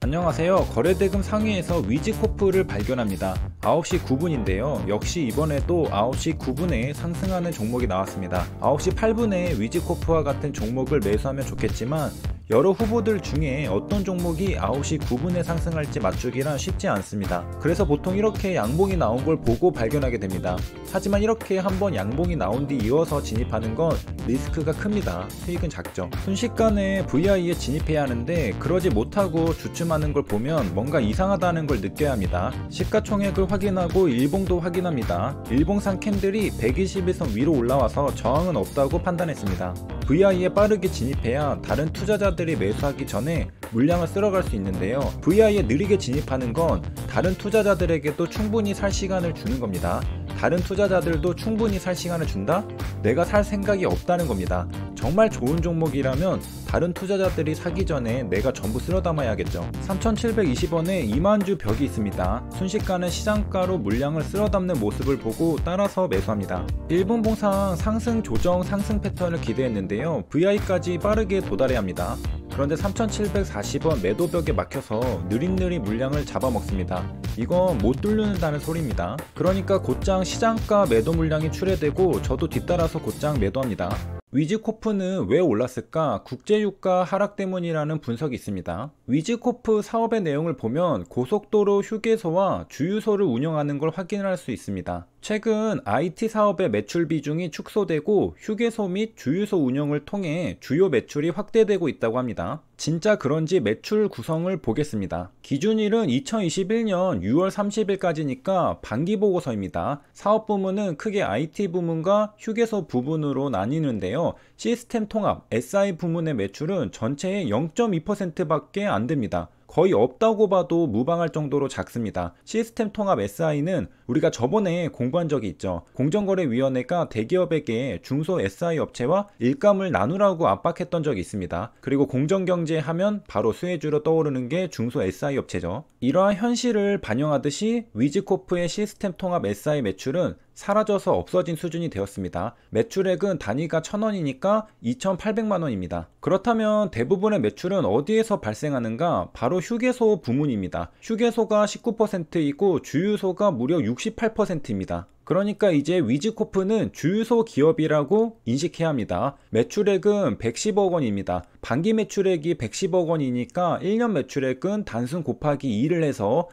안녕하세요 거래대금 상위에서 위지코프를 발견합니다 9시 9분인데요 역시 이번에도 9시 9분에 상승하는 종목이 나왔습니다 9시 8분에 위지코프와 같은 종목을 매수하면 좋겠지만 여러 후보들 중에 어떤 종목이 9시 9분에 상승할지 맞추기란 쉽지 않습니다. 그래서 보통 이렇게 양봉이 나온 걸 보고 발견하게 됩니다. 하지만 이렇게 한번 양봉이 나온 뒤 이어서 진입하는 건 리스크가 큽니다. 수익은 작죠. 순식간에 VI에 진입해야 하는데 그러지 못하고 주춤하는 걸 보면 뭔가 이상하다는 걸 느껴야 합니다. 시가총액을 확인하고 일봉도 확인합니다. 일봉상 캔들이 121선 위로 올라와서 저항은 없다고 판단했습니다. VI에 빠르게 진입해야 다른 투자자들 투자들이 매수하기 전에 물량을 쓸어갈 수 있는데요. VI에 느리게 진입하는 건 다른 투자자들에게도 충분히 살 시간을 주는 겁니다. 다른 투자자들도 충분히 살 시간을 준다? 내가 살 생각이 없다는 겁니다. 정말 좋은 종목이라면 다른 투자자들이 사기 전에 내가 전부 쓸어 담아야겠죠. 3,720원에 2만주 벽이 있습니다. 순식간에 시장가로 물량을 쓸어 담는 모습을 보고 따라서 매수합니다. 일본 봉상 상승 조정 상승 패턴을 기대했는데요. VI까지 빠르게 도달해야 합니다. 그런데 3,740원 매도벽에 막혀서 느릿느릿 물량을 잡아먹습니다. 이건 못 뚫는다는 소리입니다. 그러니까 곧장 시장가 매도 물량이 출해되고 저도 뒤따라서 곧장 매도합니다. 위즈코프는 왜 올랐을까? 국제유가 하락 때문이라는 분석이 있습니다. 위즈코프 사업의 내용을 보면 고속도로 휴게소와 주유소를 운영하는 걸 확인할 수 있습니다. 최근 IT 사업의 매출 비중이 축소되고 휴게소 및 주유소 운영을 통해 주요 매출이 확대되고 있다고 합니다. 진짜 그런지 매출 구성을 보겠습니다. 기준일은 2021년 6월 30일까지니까 반기 보고서입니다. 사업 부문은 크게 IT 부문과 휴게소 부문으로 나뉘는데요. 시스템 통합 SI 부문의 매출은 전체의 0.2%밖에 안 됩니다. 거의 없다고 봐도 무방할 정도로 작습니다. 시스템 통합 SI는 우리가 저번에 공부한 적이 있죠. 공정거래위원회가 대기업에게 중소 SI 업체와 일감을 나누라고 압박했던 적이 있습니다. 그리고 공정경제 하면 바로 수혜주로 떠오르는 게 중소 SI 업체죠. 이러한 현실을 반영하듯이 위즈코프의 시스템 통합 SI 매출은 사라져서 없어진 수준이 되었습니다. 매출액은 단위가 1000원이니까 2800만원입니다. 그렇다면 대부분의 매출은 어디에서 발생하는가? 바로 휴게소 부문입니다. 휴게소가 19%이고 주유소가 무려 68%입니다. 그러니까 이제 위즈코프는 주유소 기업이라고 인식해야 합니다. 매출액은 110억 원입니다. 반기 매출액이 110억 원이니까 1년 매출액은 단순 곱하기 2를 해서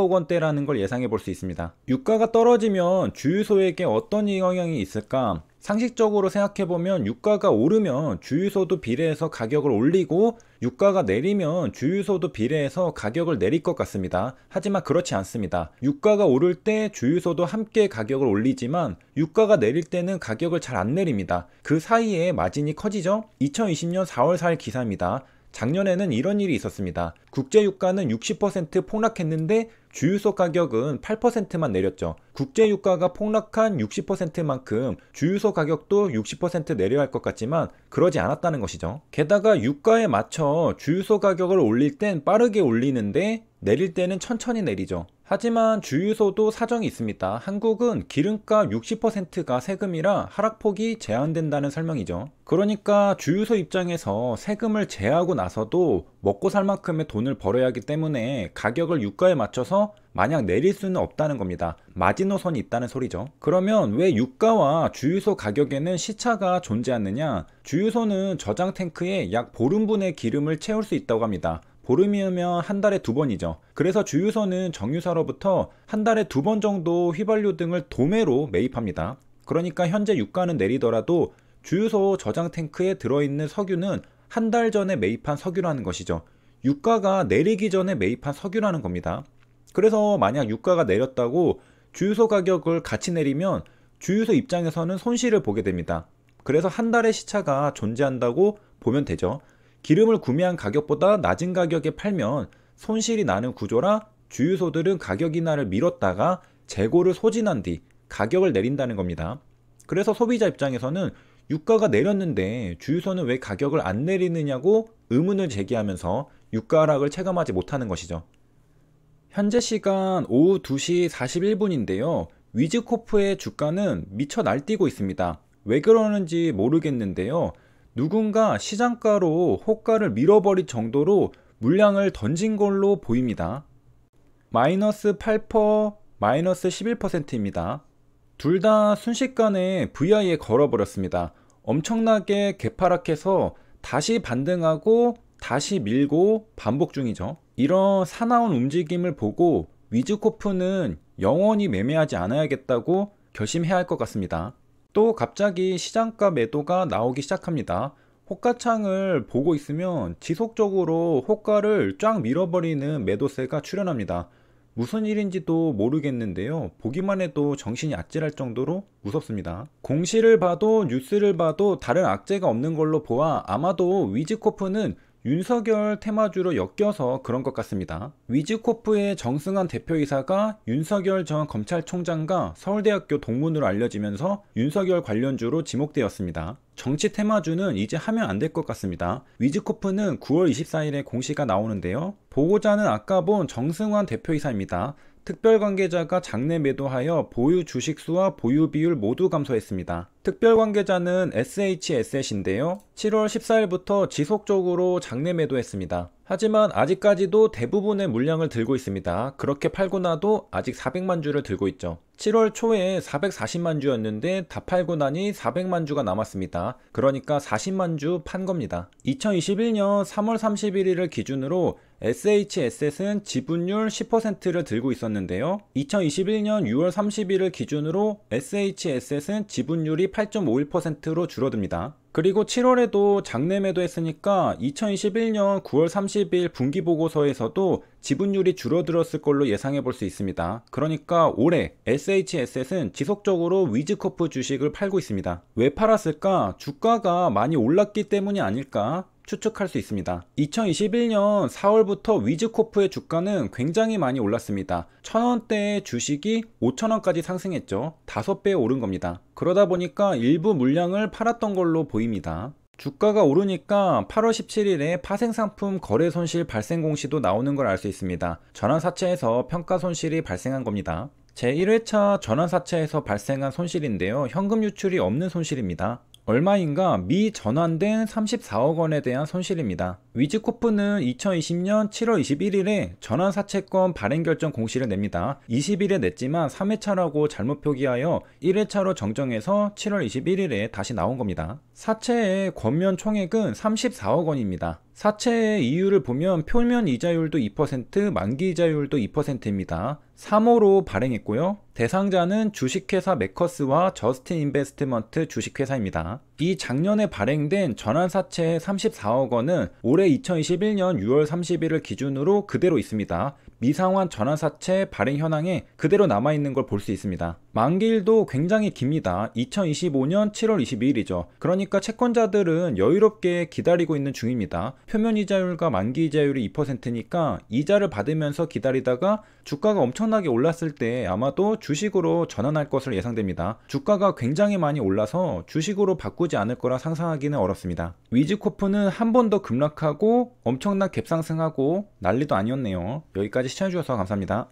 200억 원대라는 걸 예상해 볼 수 있습니다. 유가가 떨어지면 주유소에게 어떤 영향이 있을까? 상식적으로 생각해보면 유가가 오르면 주유소도 비례해서 가격을 올리고 유가가 내리면 주유소도 비례해서 가격을 내릴 것 같습니다. 하지만 그렇지 않습니다. 유가가 오를 때 주유소도 함께 가격을 올리지만 유가가 내릴 때는 가격을 잘 안 내립니다. 그 사이에 마진이 커지죠? 2020년 4월 4일 기사입니다. 작년에는 이런 일이 있었습니다. 국제 유가는 60% 폭락했는데 주유소 가격은 8%만 내렸죠. 국제 유가가 폭락한 60%만큼 주유소 가격도 60% 내려야 할 것 같지만 그러지 않았다는 것이죠. 게다가 유가에 맞춰 주유소 가격을 올릴 땐 빠르게 올리는데 내릴 때는 천천히 내리죠. 하지만 주유소도 사정이 있습니다. 한국은 기름가 60%가 세금이라 하락폭이 제한된다는 설명이죠. 그러니까 주유소 입장에서 세금을 제하고 나서도 먹고 살 만큼의 돈을 벌어야 하기 때문에 가격을 유가에 맞춰서 만약 내릴 수는 없다는 겁니다. 마지노선이 있다는 소리죠. 그러면 왜 유가와 주유소 가격에는 시차가 존재하느냐? 주유소는 저장 탱크에 약 보름분의 기름을 채울 수 있다고 합니다. 보름이면 한 달에 두 번이죠. 그래서 주유소는 정유사로부터 한 달에 두 번 정도 휘발유 등을 도매로 매입합니다. 그러니까 현재 유가는 내리더라도 주유소 저장 탱크에 들어있는 석유는 한 달 전에 매입한 석유라는 것이죠. 유가가 내리기 전에 매입한 석유라는 겁니다. 그래서 만약 유가가 내렸다고 주유소 가격을 같이 내리면 주유소 입장에서는 손실을 보게 됩니다. 그래서 한 달의 시차가 존재한다고 보면 되죠. 기름을 구매한 가격보다 낮은 가격에 팔면 손실이 나는 구조라 주유소들은 가격 인하를 미뤘다가 재고를 소진한 뒤 가격을 내린다는 겁니다. 그래서 소비자 입장에서는 유가가 내렸는데 주유소는 왜 가격을 안 내리느냐고 의문을 제기하면서 유가 하락을 체감하지 못하는 것이죠. 현재 시간 오후 2시 41분인데요. 위즈코프의 주가는 미쳐 날뛰고 있습니다. 왜 그러는지 모르겠는데요. 누군가 시장가로 호가를 밀어버릴 정도로 물량을 던진 걸로 보입니다. 마이너스 8%, 마이너스 11%입니다. 둘 다 순식간에 VI에 걸어버렸습니다. 엄청나게 개파락해서 다시 반등하고 다시 밀고 반복 중이죠. 이런 사나운 움직임을 보고 위즈코프는 영원히 매매하지 않아야겠다고 결심해야 할 것 같습니다. 또 갑자기 시장가 매도가 나오기 시작합니다. 호가창을 보고 있으면 지속적으로 호가를 쫙 밀어버리는 매도세가 출현합니다. 무슨 일인지도 모르겠는데요. 보기만 해도 정신이 아찔할 정도로 무섭습니다. 공시를 봐도 뉴스를 봐도 다른 악재가 없는 걸로 보아 아마도 위즈코프는 윤석열 테마주로 엮여서 그런 것 같습니다. 위즈코프의 정승환 대표이사가 윤석열 전 검찰총장과 서울대학교 동문으로 알려지면서 윤석열 관련주로 지목되었습니다. 정치 테마주는 이제 하면 안 될 것 같습니다. 위즈코프는 9월 24일에 공시가 나오는데요. 보고자는 아까 본 정승환 대표이사입니다. 특별관계자가 장내 매도하여 보유 주식수와 보유 비율 모두 감소했습니다. 특별관계자는 s h s s 인데요 7월 14일부터 지속적으로 장내 매도했습니다. 하지만 아직까지도 대부분의 물량을 들고 있습니다. 그렇게 팔고 나도 아직 400만 주를 들고 있죠. 7월 초에 440만 주였는데 다 팔고 나니 400만 주가 남았습니다. 그러니까 40만 주 판 겁니다. 2021년 3월 31일을 기준으로 s h s s 은 지분율 10%를 들고 있었는데요. 2021년 6월 30일을 기준으로 s h s s 은 지분율이 8.51%로 줄어듭니다. 그리고 7월에도 장내 매도했으니까 2021년 9월 30일 분기 보고서에서도 지분율이 줄어들었을 걸로 예상해 볼 수 있습니다. 그러니까 올해 s h s s 은 지속적으로 위즈커프 주식을 팔고 있습니다. 왜 팔았을까? 주가가 많이 올랐기 때문이 아닐까? 추측할 수 있습니다. 2021년 4월부터 위즈코프의 주가는 굉장히 많이 올랐습니다. 1000원대의 주식이 5000원까지 상승했죠. 5배 오른 겁니다. 그러다 보니까 일부 물량을 팔았던 걸로 보입니다. 주가가 오르니까 8월 17일에 파생상품 거래 손실 발생 공시도 나오는 걸 알 수 있습니다. 전환사채에서 평가 손실이 발생한 겁니다. 제1회차 전환사채에서 발생한 손실인데요. 현금 유출이 없는 손실입니다. 얼마인가 미전환된 34억 원에 대한 손실입니다. 위즈코프는 2020년 7월 21일에 전환사채권 발행결정 공시를 냅니다. 20일에 냈지만 3회차라고 잘못 표기하여 1회차로 정정해서 7월 21일에 다시 나온 겁니다. 사채의 권면 총액은 34억 원입니다. 사채의 이유를 보면 표면 이자율도 2%, 만기 이자율도 2%입니다. 3호로 발행했고요. 대상자는 주식회사 메커스와 저스틴 인베스트먼트 주식회사입니다. 이 작년에 발행된 전환사채 34억 원은 올해 2021년 6월 30일을 기준으로 그대로 있습니다. 미상환 전환사채 발행 현황에 그대로 남아있는 걸 볼 수 있습니다. 만기일도 굉장히 깁니다. 2025년 7월 22일이죠. 그러니까 채권자들은 여유롭게 기다리고 있는 중입니다. 표면 이자율과 만기 이자율이 2%니까 이자를 받으면서 기다리다가 주가가 엄청나게 올랐을 때 아마도 주 주식으로 전환할 것으로 예상됩니다. 주가가 굉장히 많이 올라서 주식으로 바꾸지 않을 거라 상상하기는 어렵습니다. 위즈코프는 한 번 더 급락하고 엄청난 갭상승하고 난리도 아니었네요. 여기까지 시청해주셔서 감사합니다.